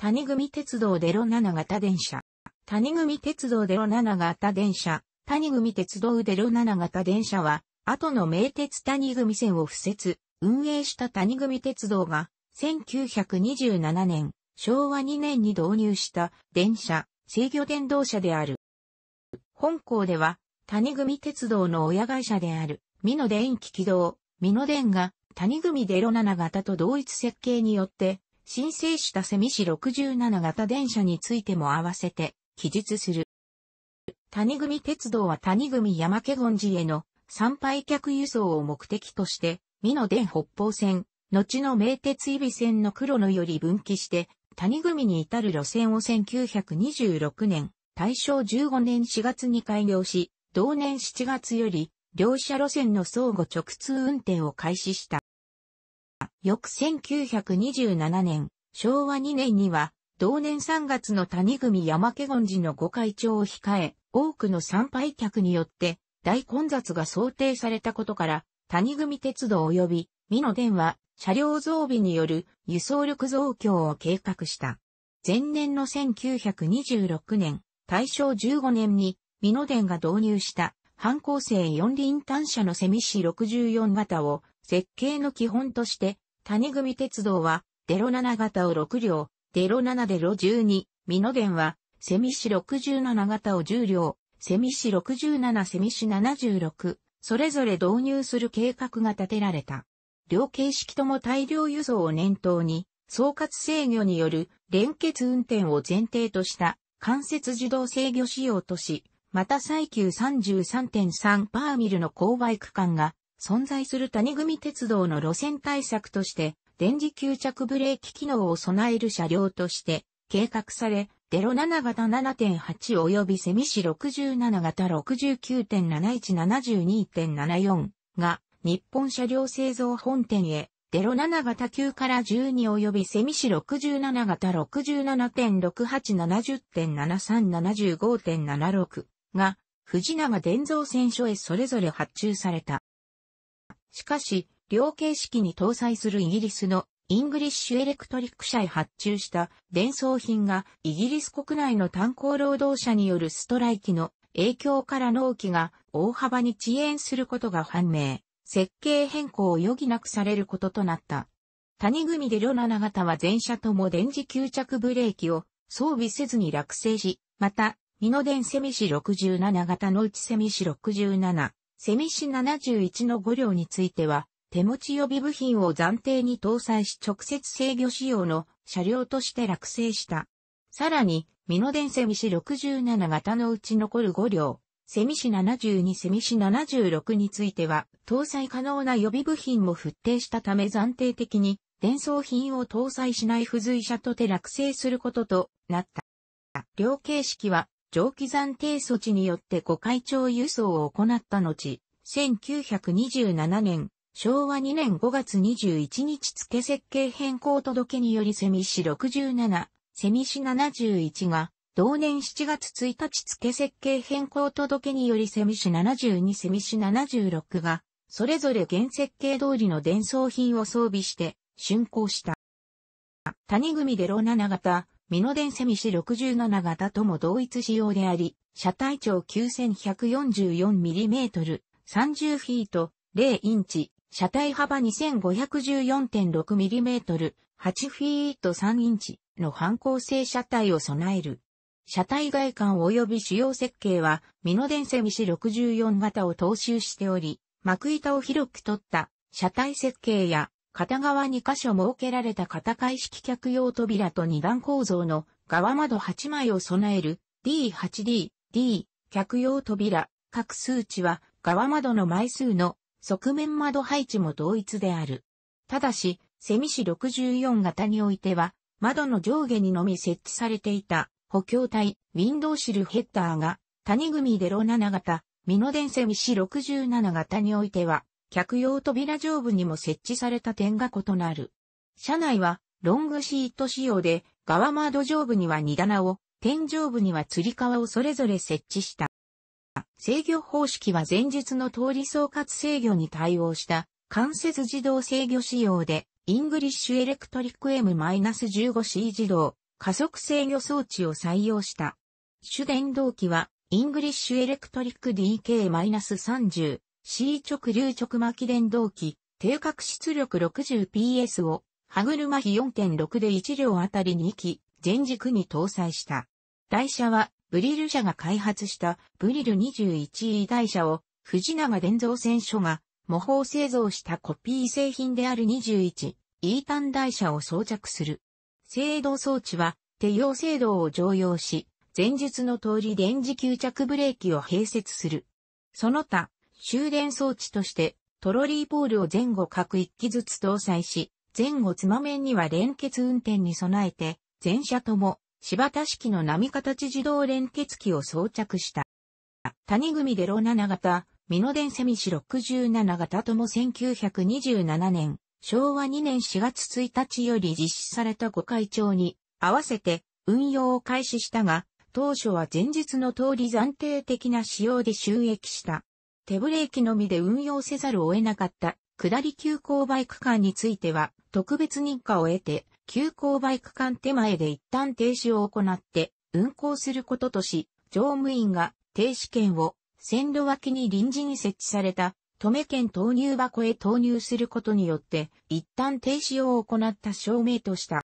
谷組鉄道で07型電車。谷組鉄道で07型電車。谷組鉄道で07型電車は、後の名鉄谷組線を付設、運営した谷組鉄道が、1927年、昭和2年に導入した電車、制御電動車である。本校では、谷組鉄道の親会社である、美濃電気軌道、美濃電が、谷組で07型と同一設計によって、申請したセミ市67型電車についても合わせて記述する。谷組鉄道は谷組山家権寺への参拝客輸送を目的として、美濃電北方線、後の名鉄伊備線の黒野より分岐して、谷組に至る路線を1926年、大正15年4月に開業し、同年7月より、両社路線の相互直通運転を開始した。翌1927年、昭和2年には、同年3月の谷組山家権寺の御会長を控え、多くの参拝客によって大混雑が想定されたことから、谷組鉄道及び美濃電は車両増備による輸送力増強を計画した。前年の1926年、大正15年に美濃電が導入した反光性四輪単車のセミシ64型を設計の基本として谷組鉄道は、デロ7型を6両、デロ7デロ12、美濃原は、セミシ67型を10両、セミシ67セミシ76、それぞれ導入する計画が立てられた。両形式とも大量輸送を念頭に、総括制御による連結運転を前提とした間接自動制御仕様とし、また最級33.3パーミルの勾配区間が存在する谷組鉄道の路線対策として、電磁吸着ブレーキ機能を備える車両として計画され、デロ7型7.8及びセミシ67型69.7172.74が日本車両製造本店へ、デロ7型9から12及びセミシ67型67.6870.7375.76が藤永伝蔵線所へそれぞれ発注された。しかし、両形式に搭載するイギリスのイングリッシュエレクトリック社へ発注した伝送品がイギリス国内の炭鉱労働者によるストライキの影響から納期が大幅に遅延することが判明。設計変更を余儀なくされることとなった。谷組でロナナ型は全車とも電磁吸着ブレーキを装備せずに落成し、また、ミノデンセミシ67型のうちセミシ67、セミシ71の5両については、手持ち予備部品を暫定に搭載し直接制御仕様の車両として落成した。さらに、ミノデンセミシ67型のうち残る5両、セミシ72セミシ76については、搭載可能な予備部品も復定したため暫定的に、伝送品を搭載しない付随車とて落成することとなった。両形式は上記暫定措置によって5会長輸送を行った後、1927年、昭和2年5月21日付設計変更届によりセミシ67、セミシ71が、同年7月1日付設計変更届によりセミシ72セミシ76が、それぞれ原設計通りの伝送品を装備して、竣工した。谷組でロ7型、ミノデンセミシ67型とも同一仕様であり、車体長 9144mm、30フィート、0インチ、車体幅 2514.6mm、8フィート3インチの反光性車体を備える。車体外観及び主要設計は、ミノデンセミシ64型を踏襲しており、幕板を広く取った車体設計や片側2箇所設けられた片階式客用扉と二段構造の側窓8枚を備える D8D、D、客用扉、各数値は側窓の枚数の側面窓配置も同一である。ただし、セミシ64型においては、窓の上下にのみ設置されていた補強体、ウィンドウシルヘッダーが、谷組07型、美濃電セミシ67型においては、客用扉上部にも設置された点が異なる。車内はロングシート仕様で、側窓上部には荷棚を、天井部には吊り革をそれぞれ設置した。制御方式は前日の通り総括制御に対応した間接自動制御仕様で、イングリッシュエレクトリック M-15C 自動加速制御装置を採用した。主電動機はイングリッシュエレクトリック DK-30 C 直流直巻電動機、定格出力 60PS を、歯車比4.6で1両あたり2機、全軸に搭載した。台車は、ブリル社が開発したブリル 21E 台車を、藤永電造船所が模倣製造したコピー製品である 21E 単台車を装着する。制動装置は、手用制動を常用し、前述の通り電磁吸着ブレーキを併設する。その他、終電装置として、トロリーポールを前後各1機ずつ搭載し、前後つま面には連結運転に備えて、全車とも、柴田式の波形自動連結機を装着した。谷組でロ7型、ミノデンセミシ67型とも1927年、昭和2年4月1日より実施された5会長に合わせて運用を開始したが、当初は前日の通り暫定的な仕様で収益した。手ブレーキのみで運用せざるを得なかった下り急行バイク間については特別認可を得て急行バイク間手前で一旦停止を行って運行することとし乗務員が停止券を線路脇に臨時に設置された止め券投入箱へ投入することによって一旦停止を行った証明とした。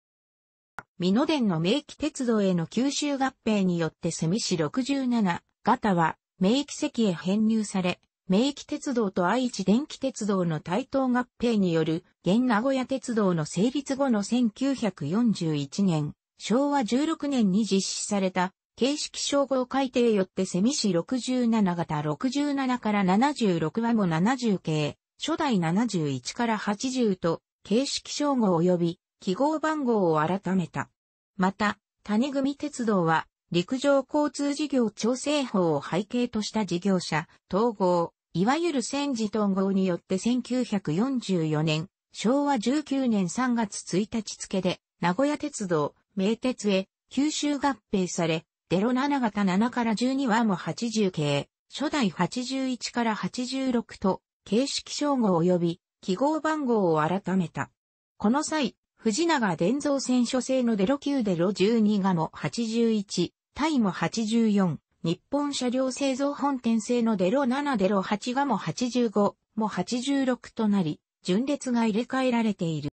美濃電の明記鉄道への吸収合併によってセミ市67型は名域席へ編入され、名域鉄道と愛知電気鉄道の対等合併による現名古屋鉄道の成立後の1941年、昭和16年に実施された形式称号改定よってセミ市67型67から76話も70系、初代71から80と形式称号及び記号番号を改めた。また、種組鉄道は陸上交通事業調整法を背景とした事業者、統合、いわゆる戦時統合によって1944年、昭和19年3月1日付で、名古屋鉄道、名鉄へ、九州合併され、デロ7型7から12はも80系、初代81から86と、形式称号及び記号番号を改めた。この際、藤永伝蔵戦所製のデロ9デロ12がも81、タイも84、日本車両製造本店製のデロ7デロ8がも85、も86となり、順列が入れ替えられている。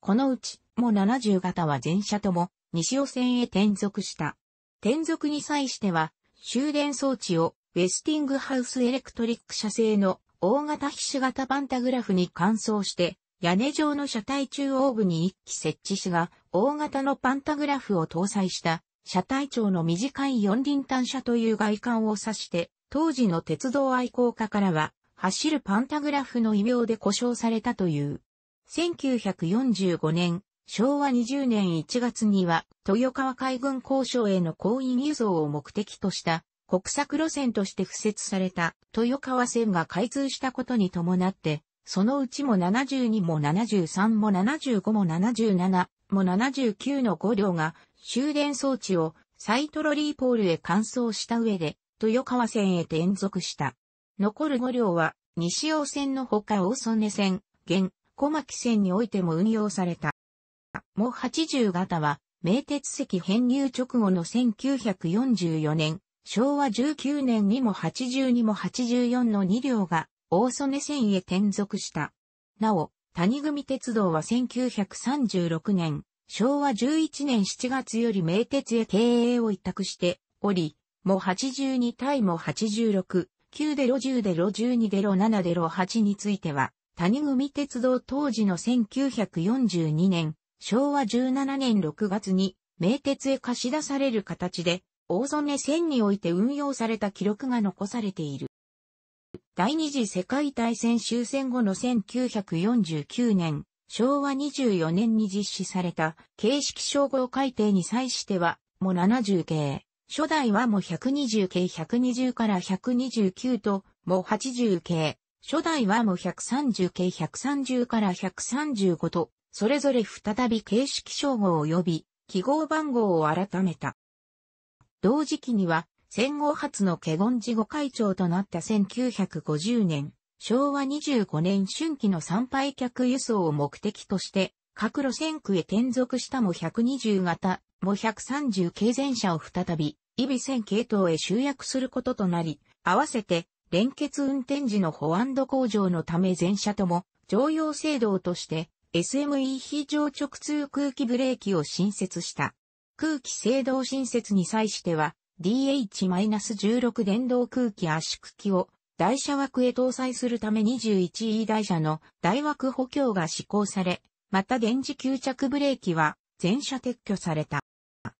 このうち、も70型は全車とも、西尾線へ転属した。転属に際しては、終電装置を、ウェスティングハウスエレクトリック社製の大型皮種型パンタグラフに換装して、屋根状の車体中央部に一機設置しが、大型のパンタグラフを搭載した車体長の短い四輪単車という外観を指して、当時の鉄道愛好家からは、走るパンタグラフの異名で呼称されたという。1945年、昭和20年1月には、豊川海軍交渉への行員輸送を目的とした、国策路線として付設された豊川線が開通したことに伴って、そのうちも72も73も75も77も79の5両が終電装置をサイトロリーポールへ換装した上で、豊川線へ転属した。残る5両は、西尾線のほか大曽根線、現、小牧線においても運用された。もう80型は、名鉄席編入直後の1944年、昭和19年にも82も84の2両が、大曽根線へ転属した。なお、谷組鉄道は1936年、昭和11年7月より名鉄へ経営を委託しており、も82対も86、9で路10で路12で路7で路8については、谷組鉄道当時の1942年、昭和17年6月に、名鉄へ貸し出される形で、大曽根線において運用された記録が残されている。第二次世界大戦終戦後の1949年、昭和24年に実施された形式称号改定に際しては、も70系、初代はも120系120から129と、も80系、初代はも130系130から135と、それぞれ再び形式称号及び記号番号を改めた。同時期には、戦後初の華厳寺後会長となった1950年、昭和25年春季の参拝客輸送を目的として、各路線区へ転属したも120型、も130系全車を再び、イビ線系統へ集約することとなり、合わせて、連結運転時の保安度向上のため全車とも、常用制度として、SME 非常直通空気ブレーキを新設した。空気制動新設に際しては、DH-16 電動空気圧縮機を台車枠へ搭載するため 21E 台車の台枠補強が施行され、また電磁吸着ブレーキは全車撤去された。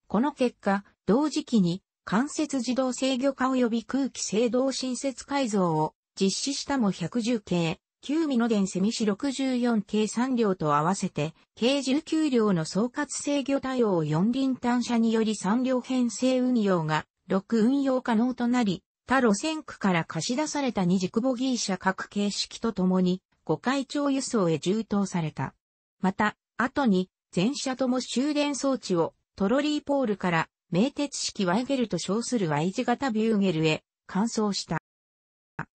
この結果、同時期に関節自動制御化及び空気制動新設改造を実施したも110系、9ミノ電セミシ64系3両と合わせて、計19両の総括制御対応4輪単車により3両編成運用が6運用可能となり、他路線区から貸し出された二軸ボギー車各形式とともに、5会長輸送へ充当された。また、後に、全車とも終電装置をトロリーポールから名鉄式ワイゲルと称する Y 字型ビューゲルへ換装した。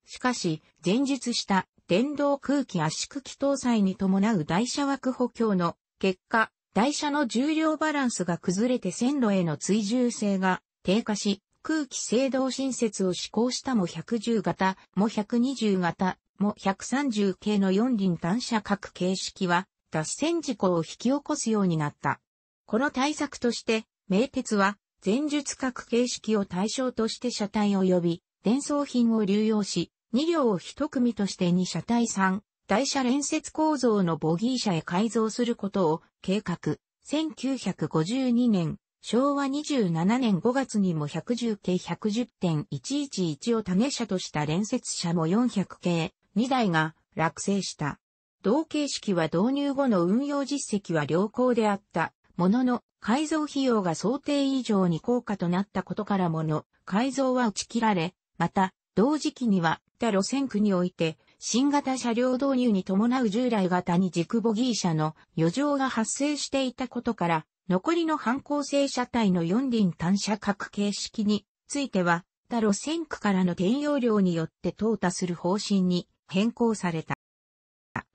しかし、前述した電動空気圧縮機搭載に伴う台車枠補強の結果、台車の重量バランスが崩れて線路への追従性が低下し、空気制動新設を施行したも110型、も120型、も130系の4輪単車各形式は脱線事故を引き起こすようになった。この対策として、名鉄は前述各形式を対象として車体及び伝送品を流用し、2両を1組として2車体3、台車連接構造のボギー車へ改造することを計画。1952年昭和27年5月にも110系110.111を種車とした連接車も400系2台が落成した。同形式は導入後の運用実績は良好であった。ものの、改造費用が想定以上に高価となったことからもの、改造は打ち切られ、また、同時期には、他路線区において、新型車両導入に伴う従来型に軸ボギー車の余剰が発生していたことから、残りの反抗性車体の四輪単車格形式については、他路線区からの転用量によって淘汰する方針に変更された。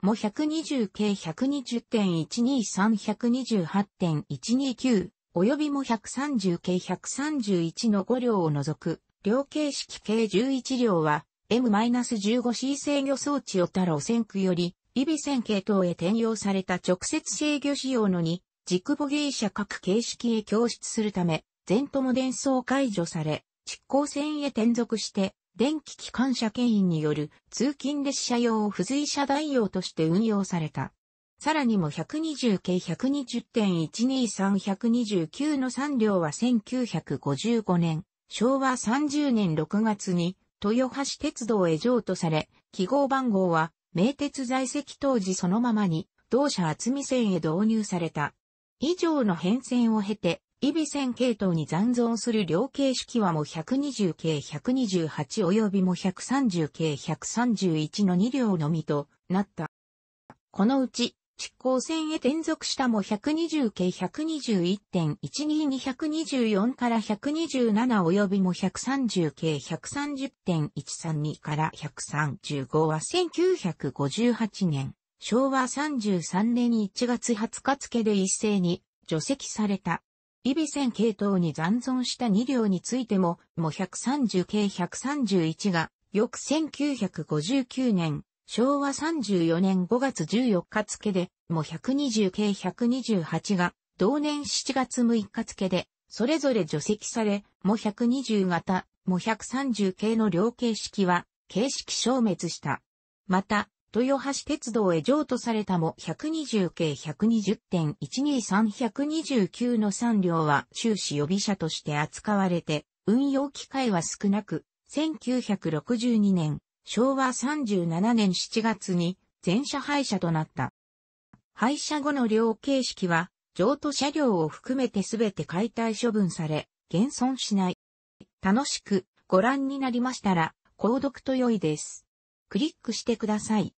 も120 k 120.123128.129及びも130 k 131の5両を除く、両形式計11両は M-15C 制御装置を他路線区より、イビ線系統へ転用された直接制御仕様の2、軸母芸者各形式へ供出するため、全とも伝送解除され、執行線へ転属して、電気機関車牽引による通勤列車用を付随車代用として運用された。さらにも120系120.123129の3両は1955年、昭和30年6月に豊橋鉄道へ譲渡され、記号番号は名鉄在籍当時そのままに同社厚見線へ導入された。以上の変遷を経て、イビ線系統に残存する量形式はも120系128及びも130系131の2両のみとなった。このうち、執行線へ転属したも120系121.12224から127及びも130系130.132から135は1958年昭和33年1月20日付で一斉に除籍された。イビセン系統に残存した2両についても、も130系131が、翌1959年、昭和34年5月14日付で、も120系128が、同年7月6日付で、それぞれ除籍され、も120型、も130系の両形式は、形式消滅した。また、豊橋鉄道へ譲渡されたも120系120.123129の3両は終始予備車として扱われて、運用機会は少なく、1962年、昭和37年7月に全車廃車となった。廃車後の両形式は、譲渡車両を含めてすべて解体処分され、現存しない。楽しくご覧になりましたら、購読と良いです。クリックしてください。